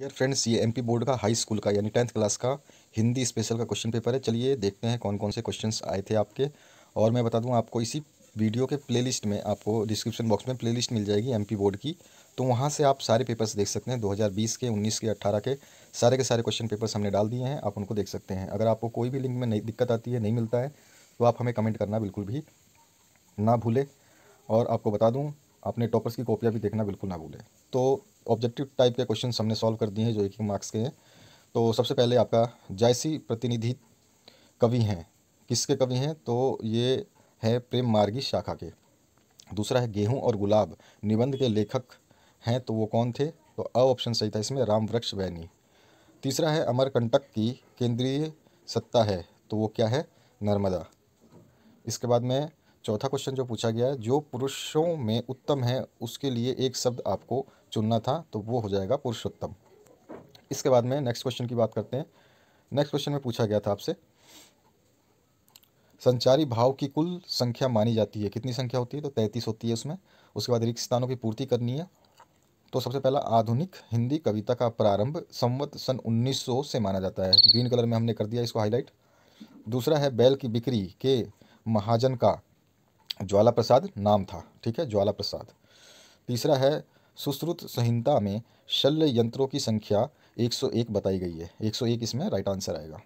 dear friends ये MP board का high school का यानी टेंथ क्लास का हिंदी स्पेशल का क्वेश्चन पेपर है चलिए देखते हैं कौन कौन से क्वेश्चंस आए थे आपके और मैं बता दूं आपको इसी वीडियो के प्लेलिस्ट में आपको डिस्क्रिप्शन बॉक्स में प्लेलिस्ट मिल जाएगी एमपी बोर्ड की तो वहाँ से आप सारे पेपर्स देख सकते हैं दो के उन्नीस के अट्ठारह के सारे के सारे क्वेश्चन पेपर्स हमने डाल दिए हैं आप उनको देख सकते हैं अगर आपको कोई भी लिंक में नहीं दिक्कत आती है नहीं मिलता है तो आप हमें कमेंट करना बिल्कुल भी ना भूलें और आपको बता दूँ अपने टॉपर्स की कॉपियाँ भी देखना बिल्कुल ना भूलें तो ऑब्जेक्टिव टाइप के क्वेश्चन हमने सॉल्व कर दिए हैं जो एक ही मार्क्स के हैं तो सबसे पहले आपका जायसी प्रतिनिधि कवि हैं किसके कवि हैं तो ये है प्रेम मार्गी शाखा के दूसरा है गेहूं और गुलाब निबंध के लेखक हैं तो वो कौन थे तो अ ऑप्शन सही था इसमें राम वृक्ष वैनी तीसरा है अमरकंटक की केंद्रीय सत्ता है तो वो क्या है नर्मदा इसके बाद में चौथा क्वेश्चन जो पूछा गया है जो पुरुषों में उत्तम है उसके लिए एक शब्द आपको चुनना था तो वो हो जाएगा पुरुषोत्तम इसके बाद में नेक्स्ट क्वेश्चन की बात करते हैं नेक्स्ट क्वेश्चन में पूछा गया था आपसे संचारी भाव की कुल संख्या मानी जाती है कितनी संख्या होती है तो तैंतीस होती है उसमें उसके बाद रिक्त स्थानों की पूर्ति करनी है तो सबसे पहला आधुनिक हिंदी कविता का प्रारंभ संवत सन 1900 से माना जाता है ग्रीन कलर में हमने कर दिया इसको हाईलाइट दूसरा है बैल की बिक्री के महाजन का ज्वाला प्रसाद नाम था ठीक है ज्वाला प्रसाद तीसरा है सुश्रुत संहिता में शल्य यंत्रों की संख्या 101 बताई गई है 101 इसमें राइट आंसर आएगा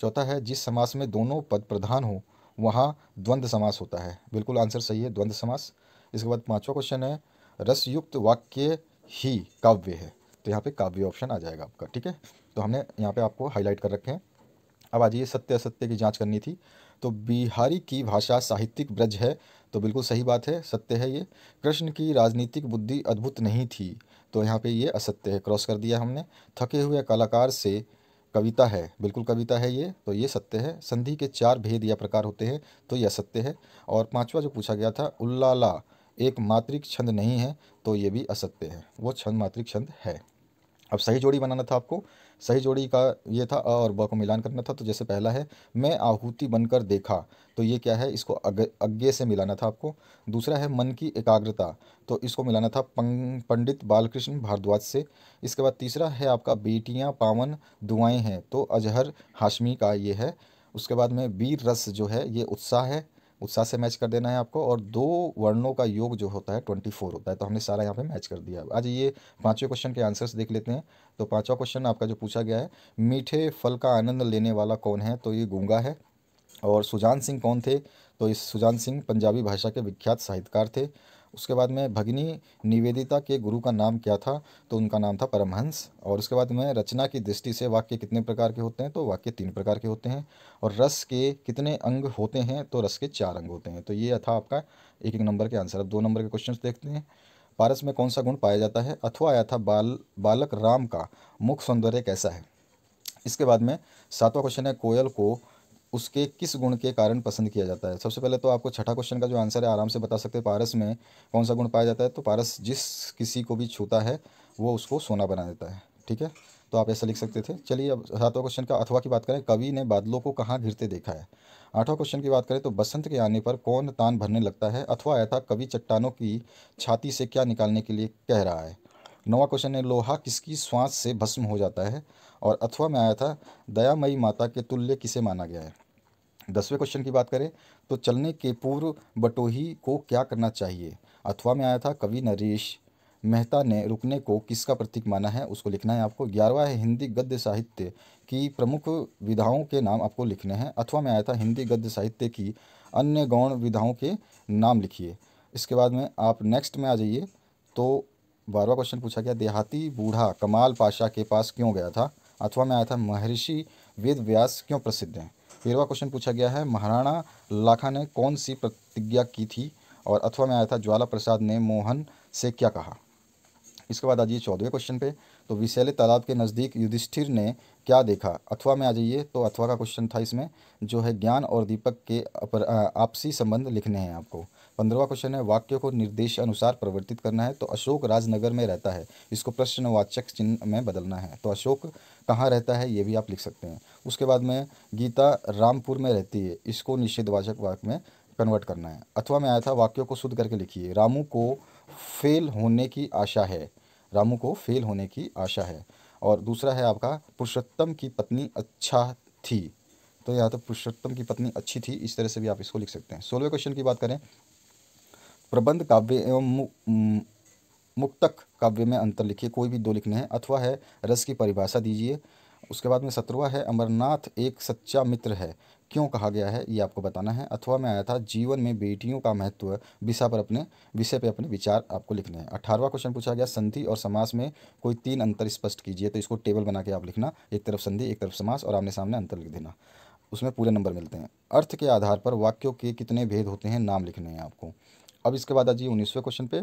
चौथा है जिस समास में दोनों पद प्रधान हो वहाँ द्वंद्व समास होता है बिल्कुल आंसर सही है द्वंद्व समास इसके बाद पाँचवा क्वेश्चन है रसयुक्त वाक्य ही काव्य है तो यहाँ पे काव्य ऑप्शन आ जाएगा आपका ठीक है तो हमने यहाँ पे आपको हाईलाइट कर रखे हैं अब आ जाइए सत्य असत्य की जांच करनी थी तो बिहारी की भाषा साहित्यिक ब्रज है तो बिल्कुल सही बात है सत्य है ये कृष्ण की राजनीतिक बुद्धि अद्भुत नहीं थी तो यहाँ पे ये असत्य है क्रॉस कर दिया हमने थके हुए कलाकार से कविता है बिल्कुल कविता है ये तो ये सत्य है संधि के चार भेद या प्रकार होते हैं तो ये असत्य है और पांचवा जो पूछा गया था उल्लाला एक मात्रिक छंद नहीं है तो ये भी असत्य है वो छंद मात्रिक छंद है अब सही जोड़ी बनाना था आपको सही जोड़ी का ये था अ और ब को मिलान करना था तो जैसे पहला है मैं आहूति बनकर देखा तो ये क्या है इसको अग, अज्ञे से मिलाना था आपको दूसरा है मन की एकाग्रता तो इसको मिलाना था पंग, पंडित बालकृष्ण भारद्वाज से इसके बाद तीसरा है आपका बेटियाँ पावन दुआएँ हैं तो अजहर हाशमी का ये है उसके बाद में वीर रस जो है ये उत्साह है उत्साह से मैच कर देना है आपको और दो वर्णों का योग जो होता है ट्वेंटी फोर होता है तो हमने सारा यहाँ पे मैच कर दिया आज ये पाँचवें क्वेश्चन के आंसर्स देख लेते हैं तो पाँचवा क्वेश्चन आपका जो पूछा गया है मीठे फल का आनंद लेने वाला कौन है तो ये गूंगा है और सुजान सिंह कौन थे तो इस सुजान सिंह पंजाबी भाषा के विख्यात साहित्यकार थे उसके बाद में भगिनी निवेदिता के गुरु का नाम क्या था तो उनका नाम था परमहंस और उसके बाद में रचना की दृष्टि से वाक्य कितने प्रकार के होते हैं तो वाक्य तीन प्रकार के होते हैं और रस के कितने अंग होते हैं तो रस के चार अंग होते हैं तो ये था आपका एक एक नंबर के आंसर अब दो नंबर के क्वेश्चन देखते हैं पारस में कौन सा गुण पाया जाता है अथवा आया था बाल बालक राम का मुख सौंदर्य कैसा है इसके बाद में सातवां क्वेश्चन है कोयल को उसके किस गुण के कारण पसंद किया जाता है सबसे पहले तो आपको छठा क्वेश्चन का जो आंसर है आराम से बता सकते हैं पारस में कौन सा गुण पाया जाता है तो पारस जिस किसी को भी छूता है वो उसको सोना बना देता है ठीक है तो आप ऐसा लिख सकते थे चलिए अब सातवां क्वेश्चन का अथवा की बात करें कवि ने बादलों को कहाँ घिरते देखा है आठवां क्वेश्चन की बात करें तो बसंत के आने पर कौन तान भरने लगता है अथवा आया था कवि चट्टानों की छाती से क्या निकालने के लिए कह रहा है नवा क्वेश्चन है लोहा किसकी श्वास से भस्म हो जाता है और अथवा में आया था दयामयी माता के तुल्य किसे माना गया है दसवें क्वेश्चन की बात करें तो चलने के पूर्व बटोही को क्या करना चाहिए अथवा में आया था कवि नरेश मेहता ने रुकने को किसका प्रतीक माना है उसको लिखना है आपको ग्यारहवा है हिंदी गद्य साहित्य की प्रमुख विधाओं के नाम आपको लिखने हैं अथवा में आया था हिंदी गद्य साहित्य की अन्य गौण विधाओं के नाम लिखिए इसके बाद में आप नेक्स्ट में आ जाइए तो बारवा क्वेश्चन पूछा गया देहाती बूढ़ा कमाल पाशा के पास क्यों गया था अथवा में आया था महर्षि वेद व्यास क्यों प्रसिद्ध हैं तेरहवा क्वेश्चन पूछा गया है महाराणा लाखा ने कौन सी प्रतिज्ञा की थी और अथवा में आया था ज्वाला प्रसाद ने मोहन से क्या कहा इसके बाद आ जाइए चौदहवें क्वेश्चन पे तो विशैले तालाब के नज़दीक युधिष्ठिर ने क्या देखा अथवा में आ जाइए तो अथवा का क्वेश्चन था इसमें जो है ज्ञान और दीपक के अपर आपसी संबंध लिखने हैं आपको पंद्रवा क्वेश्चन है वाक्य को निर्देश अनुसार परिवर्तित करना है तो अशोक राजनगर में रहता है इसको प्रश्नवाचक चिन्ह में बदलना है तो अशोक कहाँ रहता है ये भी आप लिख सकते हैं उसके बाद में गीता रामपुर में रहती है इसको निषेधवाचक वाक्य में कन्वर्ट करना है अथवा में आया था वाक्यों को शुद्ध करके लिखिए रामू को फेल होने की आशा है रामू को फेल होने की आशा है और दूसरा है आपका पुरुषोत्तम की पत्नी अच्छा थी तो यहाँ तो पुरुषोत्तम की पत्नी अच्छी थी इस तरह से भी आप इसको लिख सकते हैं सोलहवें क्वेश्चन की बात करें प्रबंध काव्य एवं मुक्तक काव्य में अंतर लिखिए कोई भी दो लिखने हैं अथवा है रस की परिभाषा दीजिए उसके बाद में सत्रवा है अमरनाथ एक सच्चा मित्र है क्यों कहा गया है ये आपको बताना है अथवा में आया था जीवन में बेटियों का महत्व विषय पर अपने विषय पर अपने विचार आपको लिखने हैं अठारवा क्वेश्चन पूछा गया संधि और समास में कोई तीन अंतर स्पष्ट कीजिए तो इसको टेबल बना के आप लिखना एक तरफ संधि एक तरफ समास और आमने सामने अंतर लिख देना उसमें पूरे नंबर मिलते हैं अर्थ के आधार पर वाक्यों के कितने भेद होते हैं नाम लिखने हैं आपको अब इसके बाद आ जाइए उन्नीसवें क्वेश्चन पे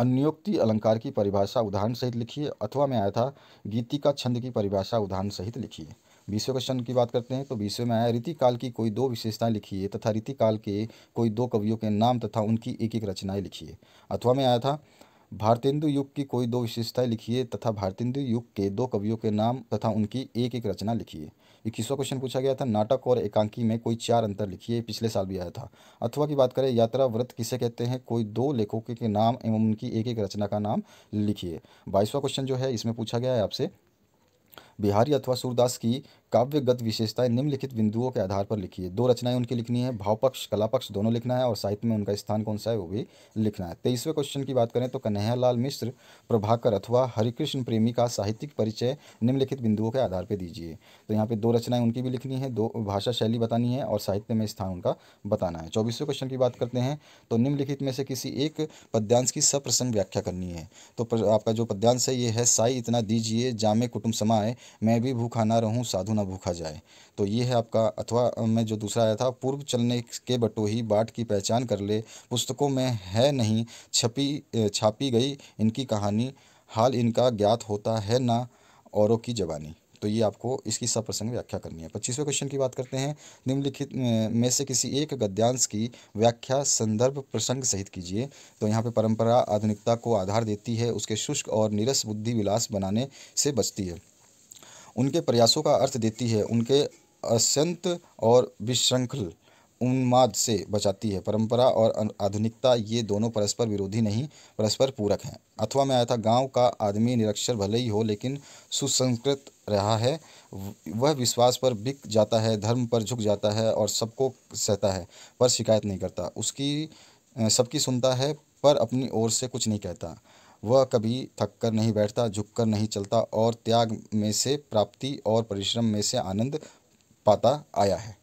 अन्योक्ति अलंकार की परिभाषा उदाहरण सहित लिखिए अथवा में आया था गीति का छंद की परिभाषा उदाहरण सहित लिखिए बीसवें क्वेश्चन की बात करते हैं तो बीसवें में आया रीतिकाल की कोई दो विशेषताएं लिखिए तथा रीतिकाल के कोई दो कवियों के नाम तथा उनकी एक एक रचनाएं लिखिए अथवा में आया था भारतेंदु युग की कोई दो विशेषताएं लिखिए तथा भारतेंदु युग के दो कवियों के नाम तथा उनकी एक एक रचना लिखिए इक्कीसवा क्वेश्चन पूछा गया था नाटक और एकांकी में कोई चार अंतर लिखिए पिछले साल भी आया था अथवा की बात करें यात्रा व्रत किसे कहते हैं कोई दो लेखकों के, नाम एवं उनकी एक एक रचना का नाम लिखिए बाईसवा क्वेश्चन जो है इसमें पूछा गया है आपसे बिहारी अथवा सूरदास की काव्यगत विशेषताएं निम्नलिखित बिंदुओं के आधार पर लिखिए दो रचनाएं उनकी लिखनी है भावपक्ष कलापक्ष दोनों लिखना है और साहित्य में उनका स्थान कौन सा है वो भी लिखना है तेईसवें क्वेश्चन की बात करें तो कन्हैयालाल मिश्र प्रभाकर अथवा हरिकृष्ण प्रेमी का साहित्यिक परिचय निम्नलिखित बिंदुओं के आधार पर दीजिए तो यहाँ पर दो रचनाएं उनकी भी लिखनी है दो भाषा शैली बतानी है और साहित्य में स्थान उनका बताना है चौबीसवें क्वेश्चन की बात करते हैं तो निम्नलिखित में से किसी एक पद्यांश की सप्रसंग व्याख्या करनी है तो आपका जो पद्यांश है ये है साई इतना दीजिए जामे कुटुंब समाए मैं भी भूखाना रहूँ साधु ना भूखा जाए तो ये है आपका अथवा में जो दूसरा आया था पूर्व चलने के बटो ही बाट की पहचान कर ले पुस्तकों में है नहीं छपी छापी गई इनकी कहानी हाल इनका ज्ञात होता है ना औरों की जवानी तो ये आपको इसकी सब प्रसंग व्याख्या करनी है पच्चीसवें क्वेश्चन की बात करते हैं निम्नलिखित में से किसी एक गद्यांश की व्याख्या संदर्भ प्रसंग सहित कीजिए तो यहाँ पे परंपरा आधुनिकता को आधार देती है उसके शुष्क और निरस बुद्धि विलास बनाने से बचती है उनके प्रयासों का अर्थ देती है उनके अत्यंत और विशृंखल उन्माद से बचाती है परंपरा और आधुनिकता ये दोनों परस्पर विरोधी नहीं परस्पर पूरक हैं अथवा मैं आया था गांव का आदमी निरक्षर भले ही हो लेकिन सुसंस्कृत रहा है वह विश्वास पर बिक जाता है धर्म पर झुक जाता है और सबको सहता है पर शिकायत नहीं करता उसकी सबकी सुनता है पर अपनी ओर से कुछ नहीं कहता वह कभी थककर नहीं बैठता झुककर नहीं चलता और त्याग में से प्राप्ति और परिश्रम में से आनंद पाता आया है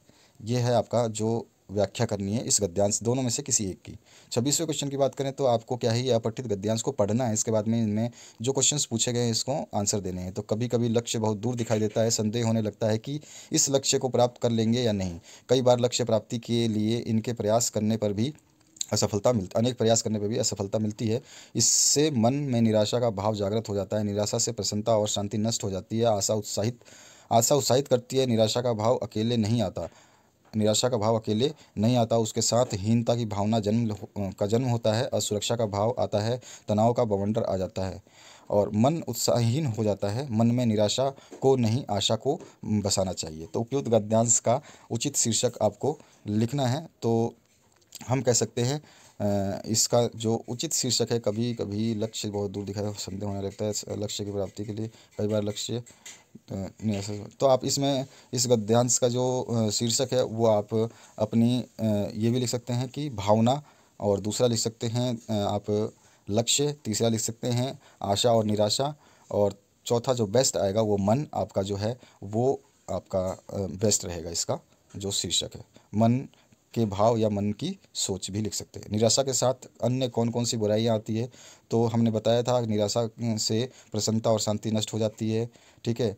ये है आपका जो व्याख्या करनी है इस गद्यांश दोनों में से किसी एक की छब्बीसवें क्वेश्चन की बात करें तो आपको क्या है अपठित गद्यांश को पढ़ना है इसके बाद में इनमें जो क्वेश्चंस पूछे गए हैं इसको आंसर देने हैं तो कभी कभी लक्ष्य बहुत दूर दिखाई देता है संदेह होने लगता है कि इस लक्ष्य को प्राप्त कर लेंगे या नहीं कई बार लक्ष्य प्राप्ति के लिए इनके प्रयास करने पर भी असफलता मिलती अनेक प्रयास करने पर भी असफलता मिलती है इससे मन में निराशा का भाव जागृत हो जाता है निराशा से प्रसन्नता और शांति नष्ट हो जाती है आशा उत्साहित आशा उत्साहित करती है निराशा का भाव अकेले नहीं आता निराशा का भाव अकेले नहीं आता उसके साथ हीनता की भावना जन्म का जन्म होता है असुरक्षा का भाव आता है तनाव का बवंडर आ जाता है और मन उत्साहहीन हो जाता है मन में निराशा को नहीं आशा को बसाना चाहिए तो उपयुक्त गद्यांश का उचित शीर्षक आपको लिखना है तो हम कह सकते हैं इसका जो उचित शीर्षक है कभी कभी लक्ष्य बहुत दूर दिखाई संदेह होने लगता है लक्ष्य की प्राप्ति के लिए कई बार लक्ष्य तो आप इसमें इस गद्यांश का जो शीर्षक है वो आप अपनी ये भी लिख सकते हैं कि भावना और दूसरा लिख सकते हैं आप लक्ष्य तीसरा लिख सकते हैं आशा और निराशा और चौथा जो बेस्ट आएगा वो मन आपका जो है वो आपका बेस्ट रहेगा इसका जो शीर्षक है मन के भाव या मन की सोच भी लिख सकते हैं निराशा के साथ अन्य कौन कौन सी बुराइयाँ आती है तो हमने बताया था निराशा से प्रसन्नता और शांति नष्ट हो जाती है ठीक है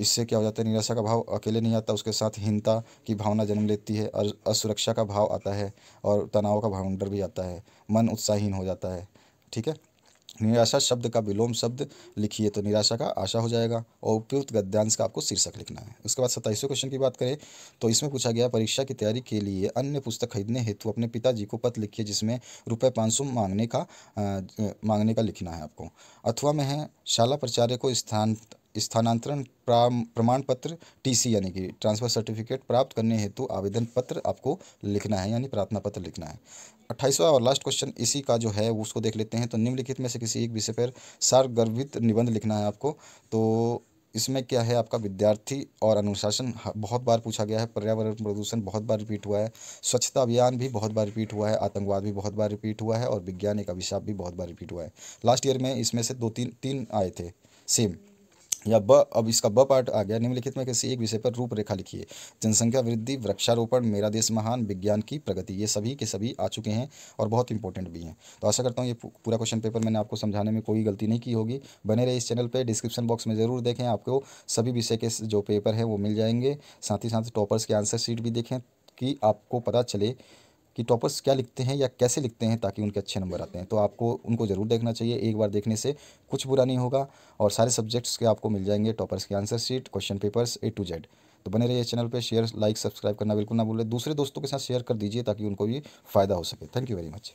इससे क्या हो जाता है निराशा का भाव अकेले नहीं आता उसके साथ हीनता की भावना जन्म लेती है और असुरक्षा का भाव आता है और तनाव का भावंडर भी आता है मन उत्साहीन हो जाता है ठीक है निराशा शब्द का विलोम शब्द लिखिए तो निराशा का आशा हो जाएगा और उपयुक्त गद्यांश का आपको शीर्षक लिखना है उसके बाद सत्ताईसवें क्वेश्चन की बात करें तो इसमें पूछा गया परीक्षा की तैयारी के लिए अन्य पुस्तक खरीदने हेतु अपने पिताजी को पत्र लिखिए जिसमें रुपये पाँच सौ मांगने का आ, मांगने का लिखना है आपको अथवा में है शाला प्राचार्य को स्थान स्थानांतरण प्रमाण पत्र टीसी यानी कि ट्रांसफ़र सर्टिफिकेट प्राप्त करने हेतु आवेदन पत्र आपको लिखना है यानी प्रार्थना पत्र लिखना है अट्ठाईसवा और लास्ट क्वेश्चन इसी का जो है उसको देख लेते हैं तो निम्नलिखित में से किसी एक विषय पर सारगर्भित निबंध लिखना है आपको तो इसमें क्या है आपका विद्यार्थी और अनुशासन बहुत बार पूछा गया है पर्यावरण प्रदूषण बहुत बार रिपीट हुआ है स्वच्छता अभियान भी बहुत बार रिपीट हुआ है आतंकवाद भी बहुत बार रिपीट हुआ है और विज्ञान एक अभिशाप भी बहुत बार रिपीट हुआ है लास्ट ईयर में इसमें से दो तीन तीन आए थे सेम या ब अब इसका ब पार्ट आ गया निम्नलिखित में किसी एक विषय पर रूपरेखा लिखिए जनसंख्या वृद्धि वृक्षारोपण मेरा देश महान विज्ञान की प्रगति ये सभी के सभी आ चुके हैं और बहुत इंपॉर्टेंट भी हैं तो आशा करता हूँ ये पूरा क्वेश्चन पेपर मैंने आपको समझाने में कोई गलती नहीं की होगी बने रहे इस चैनल पर डिस्क्रिप्शन बॉक्स में ज़रूर देखें आपको सभी विषय के जो पेपर है वो मिल जाएंगे साथ ही साथ टॉपर्स के आंसर शीट भी देखें कि आपको पता चले कि टॉपर्स क्या लिखते हैं या कैसे लिखते हैं ताकि उनके अच्छे नंबर आते हैं तो आपको उनको ज़रूर देखना चाहिए एक बार देखने से कुछ बुरा नहीं होगा और सारे सब्जेक्ट्स के आपको मिल जाएंगे टॉपर्स के answer sheet question papers A to Z तो बने रहिए चैनल पर शेयर लाइक सब्सक्राइब करना बिल्कुल ना भूलें दूसरे दोस्तों के साथ शेयर कर दीजिए ताकि उनको भी फ़ायदा हो सके थैंक यू वेरी मच